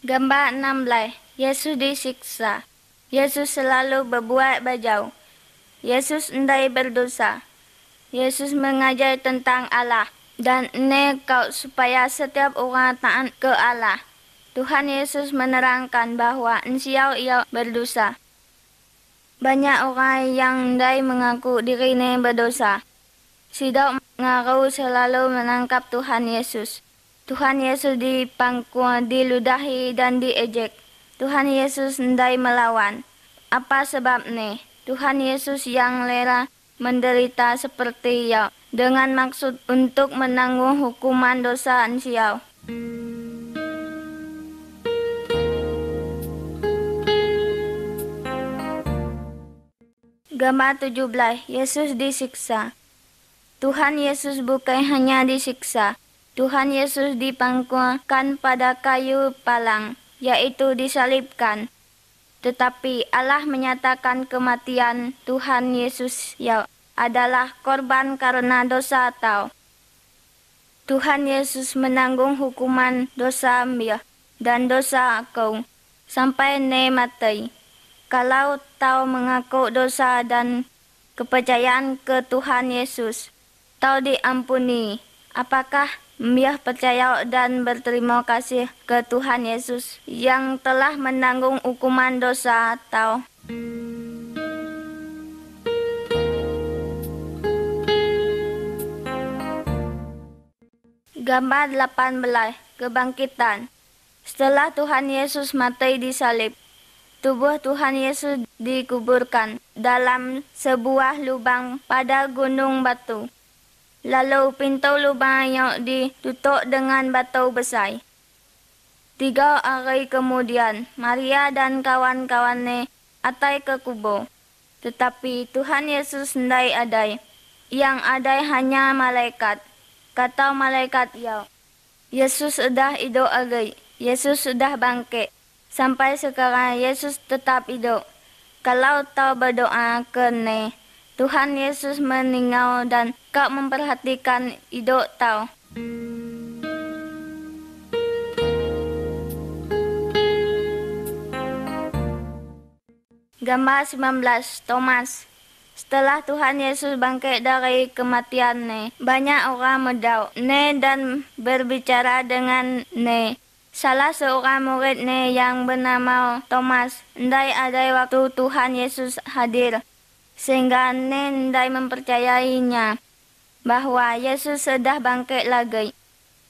Gambar 16. Yesus disiksa. Yesus selalu berbuat bajau. Yesus endai berdosa. Yesus mengajar tentang Allah dan kau supaya setiap orang taat ke Allah. Tuhan Yesus menerangkan bahwa engkau ia berdosa. Banyak orang yang endai mengaku diri ne berdosa. Sidau ngaruh selalu menangkap Tuhan Yesus. Tuhan Yesus dipangku, diludahi, dan diejek. Tuhan Yesus ndai melawan. Apa sebabnya? Tuhan Yesus yang lera menderita seperti Yau, dengan maksud untuk menanggung hukuman dosa ansiau. Gambar 17, Yesus disiksa. Tuhan Yesus bukan hanya disiksa, Tuhan Yesus dipangkuakan pada kayu palang, yaitu disalibkan. Tetapi Allah menyatakan kematian Tuhan Yesus ya adalah korban karena dosa Tau. Tuhan Yesus menanggung hukuman dosa ya dan dosa kau sampai ne mati. Kalau tau mengaku dosa dan kepercayaan ke Tuhan Yesus, tau diampuni. Apakah Miah percaya dan berterima kasih ke Tuhan Yesus yang telah menanggung hukuman dosa atau Gambar 18 Kebangkitan Setelah Tuhan Yesus mati di salib, tubuh Tuhan Yesus dikuburkan dalam sebuah lubang pada gunung batu lalu pintu lubang yang ditutup dengan batu besar. Tiga hari kemudian, Maria dan kawan-kawannya atai ke kubur. Tetapi Tuhan Yesus ndai adai. Yang adai hanya malaikat. Kata malaikat ia, ya, Yesus sudah hidup lagi. Yesus sudah bangkit. Sampai sekarang Yesus tetap hidup. Kalau tahu berdoa ke Tuhan Yesus meninggal dan kau memperhatikan hidup tau. Gambar 19 Thomas setelah Tuhan Yesus bangkit dari kematian ne, banyak orang mendau ne dan berbicara dengan ne. Salah seorang murid ne yang bernama Thomas, ndai ada waktu Tuhan Yesus hadir, sehingga Nendai mempercayainya bahwa Yesus sudah bangkit lagi.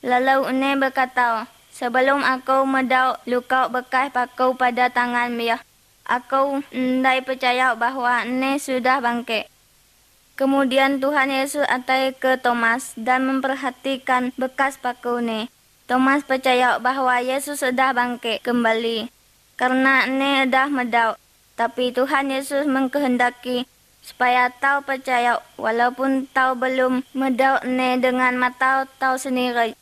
Lalu Nen berkata, sebelum aku medau luka bekas paku pada tangan dia, aku Nendai percaya bahwa Nen sudah bangkit. Kemudian Tuhan Yesus atai ke Thomas dan memperhatikan bekas paku Nen. Thomas percaya bahwa Yesus sudah bangkit kembali karena Nen sudah medau. Tapi Tuhan Yesus mengkehendaki supaya tau percaya walaupun tau belum medaune dengan mata tau sendiri.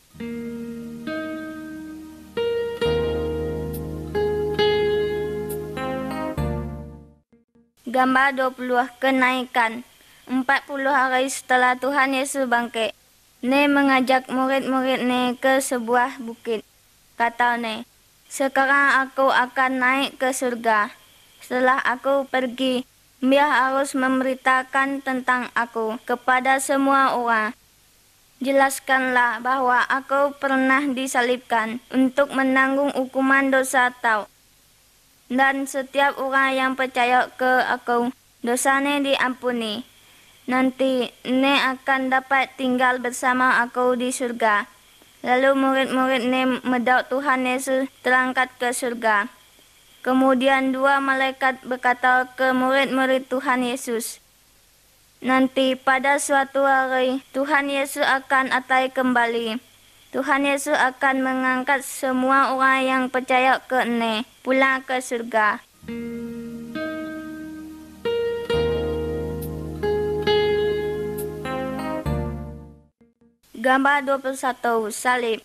Gambar 20 kenaikan 40 hari setelah Tuhan Yesus bangkit. Ne mengajak murid-murid ne ke sebuah bukit. Kata ne, sekarang aku akan naik ke surga setelah aku pergi, Mia harus memberitakan tentang aku kepada semua orang. Jelaskanlah bahwa aku pernah disalibkan untuk menanggung hukuman dosa tau. Dan setiap orang yang percaya ke aku, dosanya diampuni. Nanti ne akan dapat tinggal bersama aku di surga. Lalu murid-murid ne medak Tuhan Yesus terangkat ke surga. Kemudian dua malaikat berkata ke murid-murid Tuhan Yesus, Nanti pada suatu hari Tuhan Yesus akan atai kembali. Tuhan Yesus akan mengangkat semua orang yang percaya ke Ne pulang ke surga. Gambar 21 Salib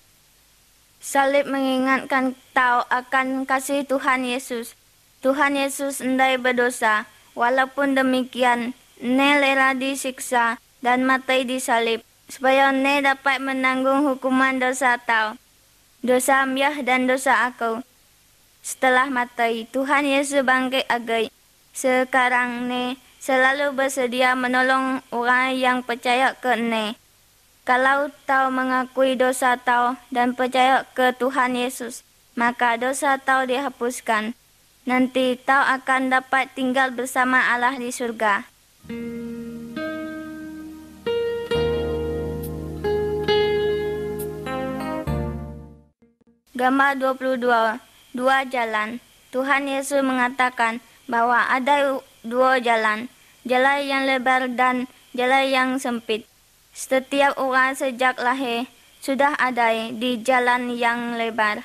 Salib mengingatkan tahu akan kasih Tuhan Yesus. Tuhan Yesus endai berdosa, walaupun demikian, ne rela disiksa dan mati disalib, supaya ne dapat menanggung hukuman dosa tahu, dosa Amyah dan dosa aku. Setelah mati, Tuhan Yesus bangkit agai. Sekarang ne selalu bersedia menolong orang yang percaya ke ne. Kalau tau mengakui dosa tau dan percaya ke Tuhan Yesus, maka dosa tau dihapuskan. Nanti tau akan dapat tinggal bersama Allah di surga. Gambar 22, dua jalan. Tuhan Yesus mengatakan bahwa ada dua jalan, jalan yang lebar dan jalan yang sempit. Setiap orang sejak lahir sudah ada di jalan yang lebar.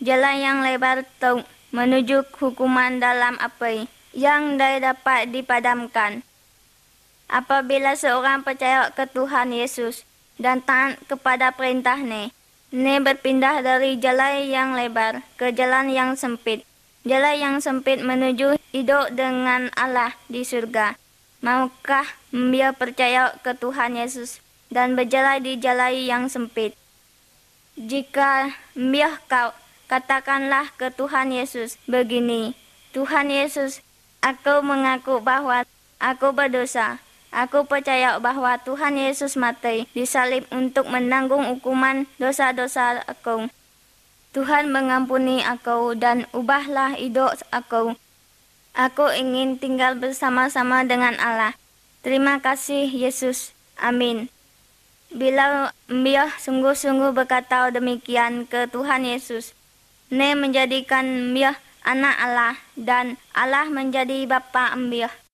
Jalan yang lebar itu menuju hukuman dalam apa yang dapat dipadamkan. Apabila seorang percaya ke Tuhan Yesus dan taat kepada perintahnya, ini berpindah dari jalan yang lebar ke jalan yang sempit. Jalan yang sempit menuju hidup dengan Allah di surga. Maukah membiar percaya ke Tuhan Yesus dan berjalan di jalan yang sempit? Jika membiar kau katakanlah ke Tuhan Yesus begini, Tuhan Yesus, aku mengaku bahwa aku berdosa. Aku percaya bahwa Tuhan Yesus mati disalib untuk menanggung hukuman dosa-dosa aku. Tuhan mengampuni aku dan ubahlah hidup aku Aku ingin tinggal bersama-sama dengan Allah. Terima kasih Yesus. Amin. Bila Mbah sungguh-sungguh berkata demikian ke Tuhan Yesus, Ne menjadikan Mbah anak Allah dan Allah menjadi Bapa Mbah.